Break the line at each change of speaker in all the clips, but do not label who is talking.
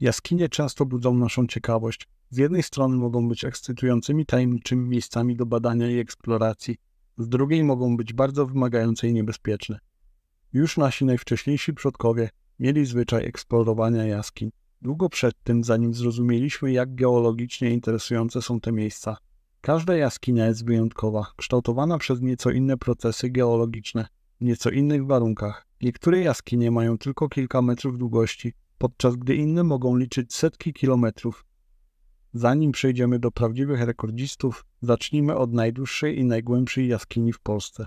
Jaskinie często budzą naszą ciekawość. Z jednej strony mogą być ekscytującymi, tajemniczymi miejscami do badania i eksploracji, z drugiej mogą być bardzo wymagające i niebezpieczne. Już nasi najwcześniejsi przodkowie mieli zwyczaj eksplorowania jaskiń. Długo przed tym, zanim zrozumieliśmy, jak geologicznie interesujące są te miejsca. Każda jaskinia jest wyjątkowa, kształtowana przez nieco inne procesy geologiczne, w nieco innych warunkach. Niektóre jaskinie mają tylko kilka metrów długości, podczas gdy inne mogą liczyć setki kilometrów. Zanim przejdziemy do prawdziwych rekordzistów, zacznijmy od najdłuższej i najgłębszej jaskini w Polsce.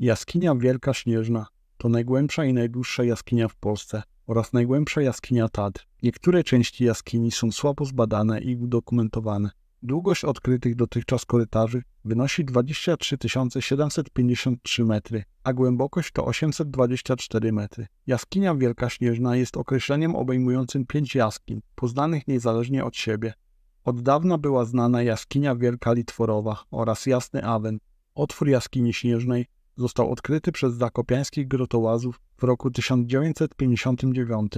Jaskinia Wielka Śnieżna to najgłębsza i najdłuższa jaskinia w Polsce oraz najgłębsza jaskinia Tatr. Niektóre części jaskini są słabo zbadane i udokumentowane. Długość odkrytych dotychczas korytarzy wynosi 23 753 metry, a głębokość to 824 metry. Jaskinia Wielka Śnieżna jest określeniem obejmującym pięć jaskiń, poznanych niezależnie od siebie. Od dawna była znana jaskinia Wielka Litworowa oraz Jasny Awen. Otwór jaskini śnieżnej został odkryty przez zakopiańskich grotołazów w roku 1959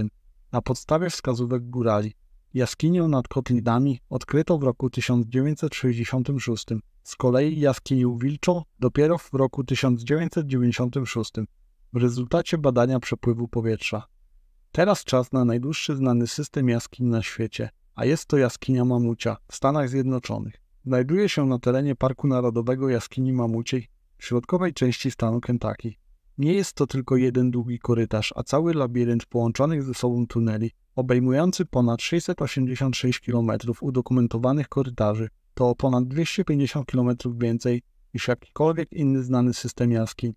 na podstawie wskazówek górali. Jaskinię nad Kotlinami odkryto w roku 1966, z kolei jaskinię Wilczo dopiero w roku 1996 w rezultacie badania przepływu powietrza. Teraz czas na najdłuższy znany system jaskiń na świecie, a jest to jaskinia Mamucia w Stanach Zjednoczonych. Znajduje się na terenie Parku Narodowego Jaskini Mamuciej w środkowej części stanu Kentucky. Nie jest to tylko jeden długi korytarz, a cały labirynt połączonych ze sobą tuneli, obejmujący ponad 686 km udokumentowanych korytarzy. To ponad 250 km więcej niż jakikolwiek inny znany system jaskiń.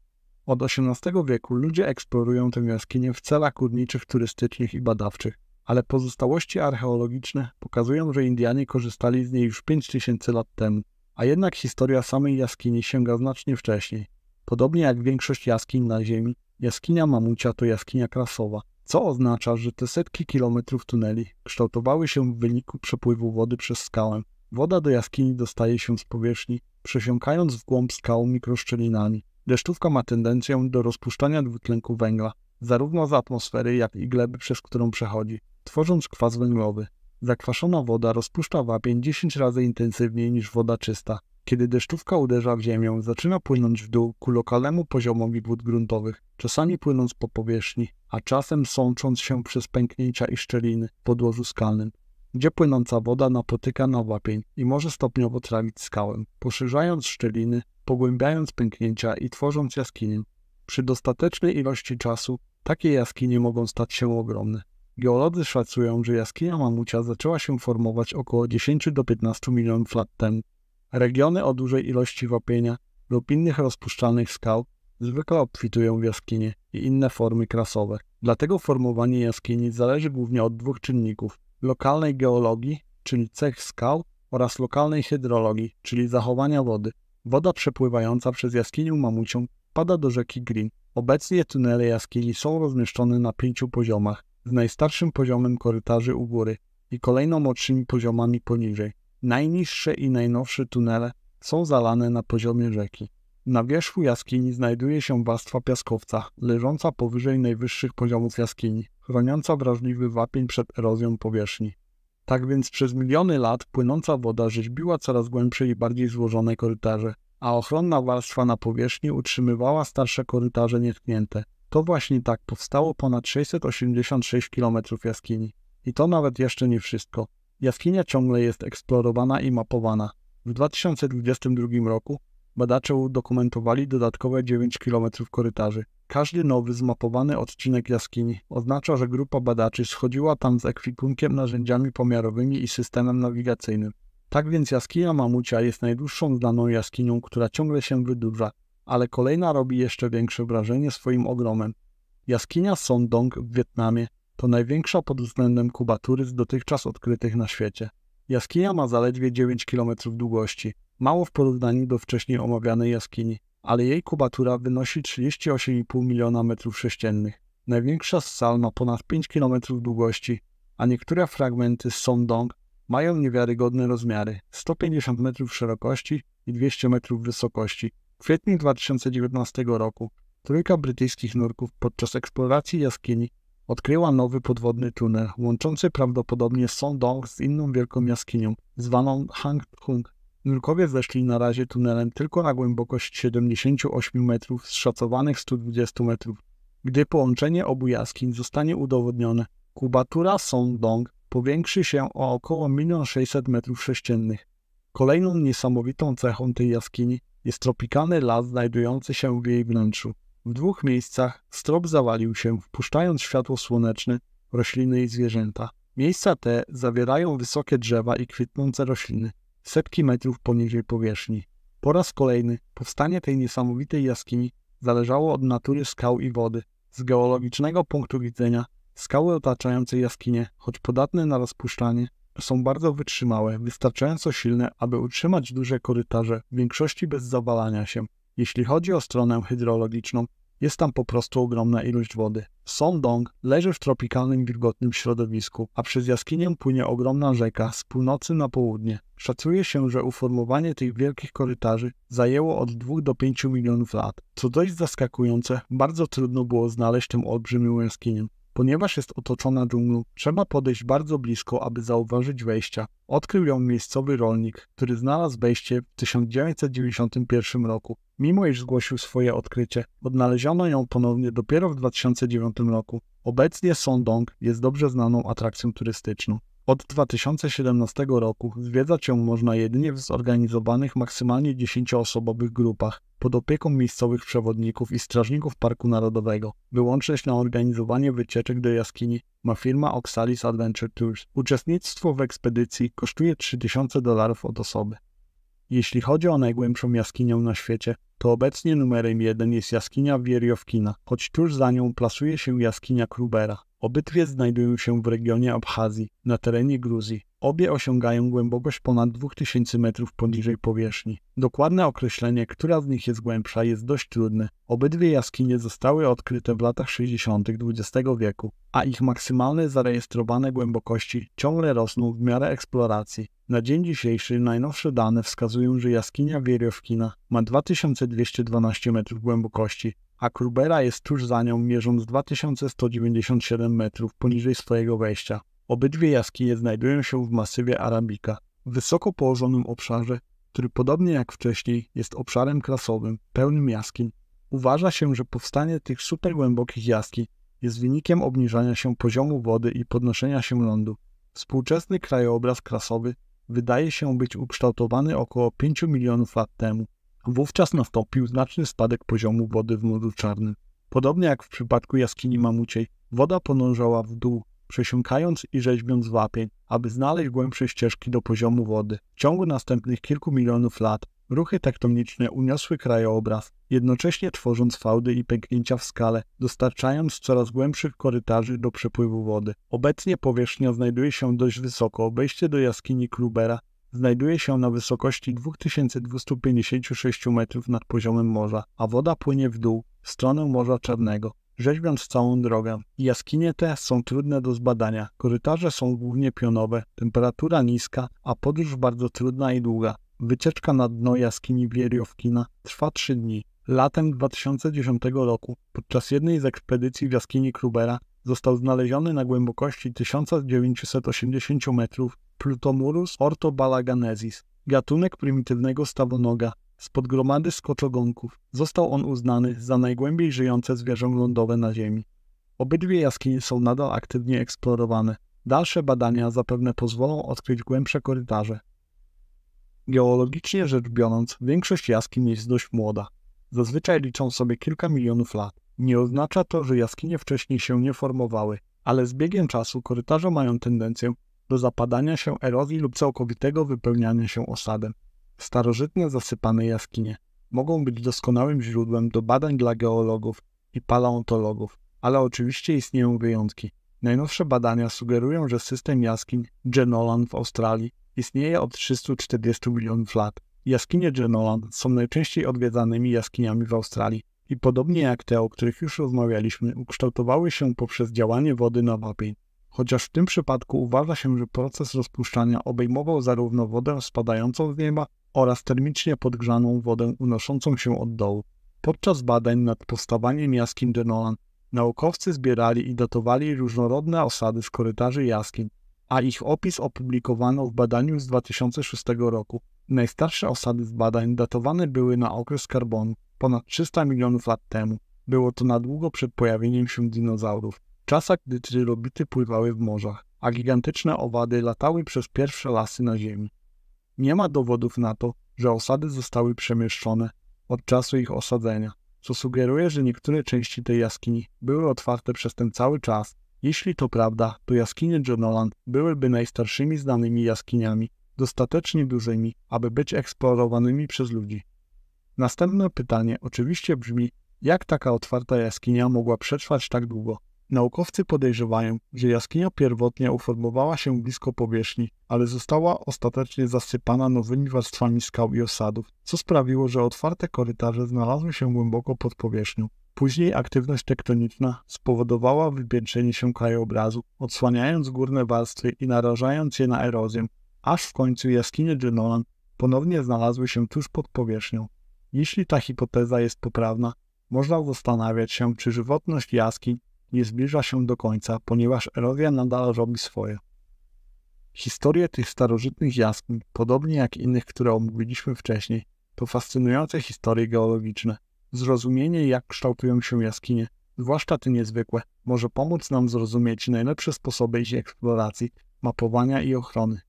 Od XVIII wieku ludzie eksplorują tę jaskinię w celach górniczych, turystycznych i badawczych, ale pozostałości archeologiczne pokazują, że Indianie korzystali z niej już 5000 lat temu, a jednak historia samej jaskini sięga znacznie wcześniej. Podobnie jak większość jaskiń na Ziemi, jaskinia mamucia to jaskinia krasowa, co oznacza, że te setki kilometrów tuneli kształtowały się w wyniku przepływu wody przez skałę. Woda do jaskini dostaje się z powierzchni, przesiąkając w głąb skał mikroszczelinami. Deszczówka ma tendencję do rozpuszczania dwutlenku węgla, zarówno z atmosfery, jak i gleby, przez którą przechodzi, tworząc kwas węglowy. Zakwaszona woda rozpuszcza wapień 10 razy intensywniej niż woda czysta. Kiedy deszczówka uderza w ziemię, zaczyna płynąć w dół ku lokalnemu poziomowi wód gruntowych, czasami płynąc po powierzchni, a czasem sącząc się przez pęknięcia i szczeliny w podłożu skalnym, gdzie płynąca woda napotyka na wapień i może stopniowo trawić skałę, poszerzając szczeliny, pogłębiając pęknięcia i tworząc jaskinie. Przy dostatecznej ilości czasu takie jaskinie mogą stać się ogromne. Geolodzy szacują, że jaskinia mamucia zaczęła się formować około 10 do 15 milionów lat temu. Regiony o dużej ilości wapienia lub innych rozpuszczalnych skał zwykle obfitują w jaskinie i inne formy krasowe. Dlatego formowanie jaskini zależy głównie od dwóch czynników: lokalnej geologii, czyli cech skał, oraz lokalnej hydrologii, czyli zachowania wody. Woda przepływająca przez jaskinię mamucią pada do rzeki Green. Obecnie tunele jaskini są rozmieszczone na pięciu poziomach, z najstarszym poziomem korytarzy u góry i kolejno młodszymi poziomami poniżej. Najniższe i najnowsze tunele są zalane na poziomie rzeki. Na wierzchu jaskini znajduje się warstwa piaskowca, leżąca powyżej najwyższych poziomów jaskini, chroniąca wrażliwy wapień przed erozją powierzchni. Tak więc przez miliony lat płynąca woda rzeźbiła coraz głębsze i bardziej złożone korytarze, a ochronna warstwa na powierzchni utrzymywała starsze korytarze nietknięte. To właśnie tak powstało ponad 686 km jaskini. I to nawet jeszcze nie wszystko. Jaskinia ciągle jest eksplorowana i mapowana. W 2022 roku badacze udokumentowali dodatkowe 9 km korytarzy. Każdy nowy zmapowany odcinek jaskini oznacza, że grupa badaczy schodziła tam z ekwipunkiem, narzędziami pomiarowymi i systemem nawigacyjnym. Tak więc jaskinia mamucia jest najdłuższą znaną jaskinią, która ciągle się wydłuża, ale kolejna robi jeszcze większe wrażenie swoim ogromem. Jaskinia Sondong w Wietnamie to największa pod względem kubatury z dotychczas odkrytych na świecie. Jaskinia ma zaledwie 9 km długości, mało w porównaniu do wcześniej omawianej jaskini, ale jej kubatura wynosi 38,5 miliona metrów sześciennych. Największa z sal ma ponad 5 km długości, a niektóre fragmenty z Sondong mają niewiarygodne rozmiary 150 metrów szerokości i 200 metrów wysokości. W kwietniu 2019 roku trójka brytyjskich nurków podczas eksploracji jaskini odkryła nowy podwodny tunel, łączący prawdopodobnie Sądong z inną wielką jaskinią, zwaną Hang Hung. Nurkowie zeszli na razie tunelem tylko na głębokość 78 metrów z szacowanych 120 metrów. Gdy połączenie obu jaskiń zostanie udowodnione, kubatura Sądong powiększy się o około 1 600 metrów sześciennych. Kolejną niesamowitą cechą tej jaskini jest tropikalny las znajdujący się w jej wnętrzu. W dwóch miejscach strop zawalił się, wpuszczając światło słoneczne, rośliny i zwierzęta. Miejsca te zawierają wysokie drzewa i kwitnące rośliny, setki metrów poniżej powierzchni. Po raz kolejny powstanie tej niesamowitej jaskini zależało od natury skał i wody. Z geologicznego punktu widzenia skały otaczające jaskinie, choć podatne na rozpuszczanie, są bardzo wytrzymałe, wystarczająco silne, aby utrzymać duże korytarze, w większości bez zawalania się. Jeśli chodzi o stronę hydrologiczną, jest tam po prostu ogromna ilość wody. Songdong leży w tropikalnym, wilgotnym środowisku, a przez jaskinię płynie ogromna rzeka z północy na południe. Szacuje się, że uformowanie tych wielkich korytarzy zajęło od 2 do 5 milionów lat. Co dość zaskakujące, bardzo trudno było znaleźć tę olbrzymią jaskinię. Ponieważ jest otoczona dżunglą, trzeba podejść bardzo blisko, aby zauważyć wejścia. Odkrył ją miejscowy rolnik, który znalazł wejście w 1991 roku. Mimo iż zgłosił swoje odkrycie, odnaleziono ją ponownie dopiero w 2009 roku. Obecnie Sondong jest dobrze znaną atrakcją turystyczną. Od 2017 roku zwiedzać ją można jedynie w zorganizowanych maksymalnie 10-osobowych grupach pod opieką miejscowych przewodników i strażników Parku Narodowego. Wyłączność na organizowanie wycieczek do jaskini ma firma Oxalis Adventure Tours. Uczestnictwo w ekspedycji kosztuje 3000 dolarów od osoby. Jeśli chodzi o najgłębszą jaskinię na świecie, to obecnie numerem jeden jest jaskinia Wierjowkina, choć tuż za nią plasuje się jaskinia Krubera. Obydwie znajdują się w regionie Abchazji, na terenie Gruzji. Obie osiągają głębokość ponad 2000 metrów poniżej powierzchni. Dokładne określenie, która z nich jest głębsza, jest dość trudne. Obydwie jaskinie zostały odkryte w latach 60. XX wieku, a ich maksymalne zarejestrowane głębokości ciągle rosną w miarę eksploracji. Na dzień dzisiejszy najnowsze dane wskazują, że jaskinia Wierowkina ma 2212 metrów głębokości, a Krubera jest tuż za nią, mierząc 2197 metrów poniżej swojego wejścia. Obydwie jaskinie znajdują się w masywie Arabika, wysoko położonym obszarze, który podobnie jak wcześniej jest obszarem krasowym, pełnym jaskiń. Uważa się, że powstanie tych głębokich jaskiń jest wynikiem obniżania się poziomu wody i podnoszenia się lądu. Współczesny krajobraz krasowy wydaje się być ukształtowany około 5 milionów lat temu. Wówczas nastąpił znaczny spadek poziomu wody w Morzu Czarnym. Podobnie jak w przypadku jaskini Mamuciej, woda ponążała w dół, przesiąkając i rzeźbiąc wapień, aby znaleźć głębsze ścieżki do poziomu wody. W ciągu następnych kilku milionów lat ruchy tektoniczne uniosły krajobraz, jednocześnie tworząc fałdy i pęknięcia w skale, dostarczając coraz głębszych korytarzy do przepływu wody. Obecnie powierzchnia znajduje się dość wysoko. obejście do jaskini Klubera znajduje się na wysokości 2256 metrów nad poziomem morza, a woda płynie w dół, w stronę Morza Czarnego, rzeźbiąc całą drogę. Jaskinie te są trudne do zbadania, korytarze są głównie pionowe, temperatura niska, a podróż bardzo trudna i długa. Wycieczka na dno jaskini Wierjowkina trwa 3 dni. Latem 2010 roku, podczas jednej z ekspedycji w jaskini Krubera, został znaleziony na głębokości 1980 metrów Plutomurus ortobalaganesis, gatunek prymitywnego stawonoga spod gromady skoczogonków. Został on uznany za najgłębiej żyjące zwierzę lądowe na Ziemi. Obydwie jaskinie są nadal aktywnie eksplorowane. Dalsze badania zapewne pozwolą odkryć głębsze korytarze. Geologicznie rzecz biorąc, większość jaskiń jest dość młoda. Zazwyczaj liczą sobie kilka milionów lat. Nie oznacza to, że jaskinie wcześniej się nie formowały, ale z biegiem czasu korytarze mają tendencję do zapadania się erozji lub całkowitego wypełniania się osadem. Starożytne zasypane jaskinie mogą być doskonałym źródłem do badań dla geologów i paleontologów, ale oczywiście istnieją wyjątki. Najnowsze badania sugerują, że system jaskiń Genolan w Australii istnieje od 340 milionów lat. Jaskinie Genolan są najczęściej odwiedzanymi jaskiniami w Australii i podobnie jak te, o których już rozmawialiśmy, ukształtowały się poprzez działanie wody na wapień. Chociaż w tym przypadku uważa się, że proces rozpuszczania obejmował zarówno wodę spadającą z nieba oraz termicznie podgrzaną wodę unoszącą się od dołu. Podczas badań nad powstawaniem jaskiń Denolan naukowcy zbierali i datowali różnorodne osady z korytarzy jaskiń, a ich opis opublikowano w badaniu z 2006 roku. Najstarsze osady z badań datowane były na okres karbonu, ponad 300 milionów lat temu. Było to na długo przed pojawieniem się dinozaurów czasach, gdy trilobity pływały w morzach, a gigantyczne owady latały przez pierwsze lasy na ziemi. Nie ma dowodów na to, że osady zostały przemieszczone od czasu ich osadzenia, co sugeruje, że niektóre części tej jaskini były otwarte przez ten cały czas. Jeśli to prawda, to jaskinie Jonoland byłyby najstarszymi znanymi jaskiniami, dostatecznie dużymi, aby być eksplorowanymi przez ludzi. Następne pytanie oczywiście brzmi, jak taka otwarta jaskinia mogła przetrwać tak długo? Naukowcy podejrzewają, że jaskinia pierwotnie uformowała się blisko powierzchni, ale została ostatecznie zasypana nowymi warstwami skał i osadów, co sprawiło, że otwarte korytarze znalazły się głęboko pod powierzchnią. Później aktywność tektoniczna spowodowała wypiętrzenie się krajobrazu, odsłaniając górne warstwy i narażając je na erozję, aż w końcu jaskinie Genolan ponownie znalazły się tuż pod powierzchnią. Jeśli ta hipoteza jest poprawna, można zastanawiać się, czy żywotność jaskiń nie zbliża się do końca, ponieważ erozja nadal robi swoje. Historie tych starożytnych jaskiń, podobnie jak innych, które omówiliśmy wcześniej, to fascynujące historie geologiczne. Zrozumienie, jak kształtują się jaskinie, zwłaszcza te niezwykłe, może pomóc nam zrozumieć najlepsze sposoby ich eksploracji, mapowania i ochrony.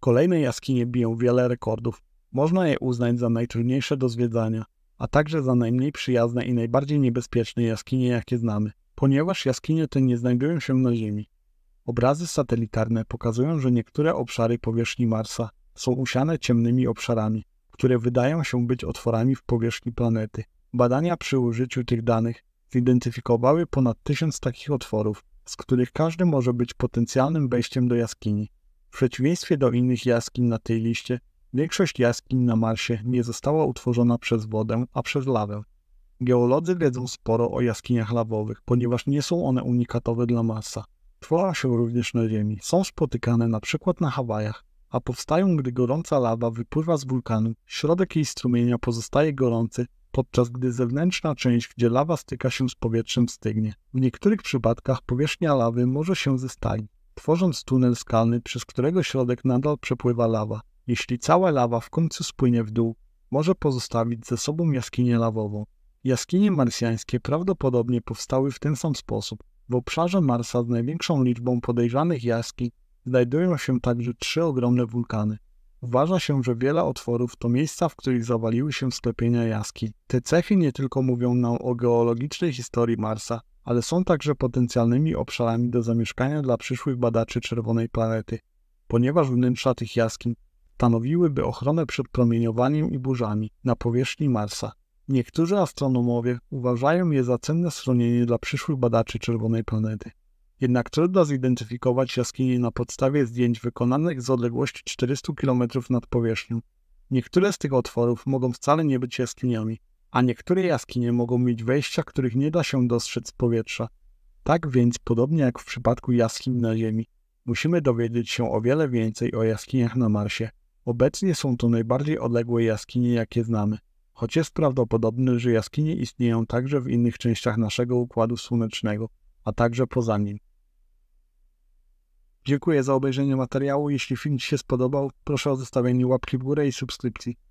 Kolejne jaskinie biją wiele rekordów. Można je uznać za najtrudniejsze do zwiedzania, a także za najmniej przyjazne i najbardziej niebezpieczne jaskinie, jakie znamy. Ponieważ jaskinie te nie znajdują się na Ziemi, obrazy satelitarne pokazują, że niektóre obszary powierzchni Marsa są usiane ciemnymi obszarami, które wydają się być otworami w powierzchni planety. Badania przy użyciu tych danych zidentyfikowały ponad tysiąc takich otworów, z których każdy może być potencjalnym wejściem do jaskini. W przeciwieństwie do innych jaskiń na tej liście, większość jaskiń na Marsie nie została utworzona przez wodę, a przez lawę. Geolodzy wiedzą sporo o jaskiniach lawowych, ponieważ nie są one unikatowe dla masa. Tworzą się również na Ziemi, są spotykane np. na Hawajach, a powstają, gdy gorąca lawa wypływa z wulkanu, środek jej strumienia pozostaje gorący, podczas gdy zewnętrzna część, gdzie lawa styka się z powietrzem, stygnie. W niektórych przypadkach powierzchnia lawy może się zestalić, tworząc tunel skalny, przez którego środek nadal przepływa lawa. Jeśli cała lawa w końcu spłynie w dół, może pozostawić ze sobą jaskinię lawową. Jaskinie marsjańskie prawdopodobnie powstały w ten sam sposób. W obszarze Marsa z największą liczbą podejrzanych jaskiń znajdują się także trzy ogromne wulkany. Uważa się, że wiele otworów to miejsca, w których zawaliły się sklepienia jaskiń. Te cechy nie tylko mówią nam o geologicznej historii Marsa, ale są także potencjalnymi obszarami do zamieszkania dla przyszłych badaczy Czerwonej Planety, ponieważ wnętrza tych jaskiń stanowiłyby ochronę przed promieniowaniem i burzami na powierzchni Marsa. Niektórzy astronomowie uważają je za cenne schronienie dla przyszłych badaczy Czerwonej Planety. Jednak trudno zidentyfikować jaskinie na podstawie zdjęć wykonanych z odległości 400 km nad powierzchnią. Niektóre z tych otworów mogą wcale nie być jaskiniami, a niektóre jaskinie mogą mieć wejścia, których nie da się dostrzec z powietrza. Tak więc, podobnie jak w przypadku jaskiń na Ziemi, musimy dowiedzieć się o wiele więcej o jaskiniach na Marsie. Obecnie są to najbardziej odległe jaskinie, jakie znamy choć jest prawdopodobne, że jaskinie istnieją także w innych częściach naszego Układu Słonecznego, a także poza nim. Dziękuję za obejrzenie materiału. Jeśli film Ci się spodobał, proszę o zostawienie łapki w górę i subskrypcji.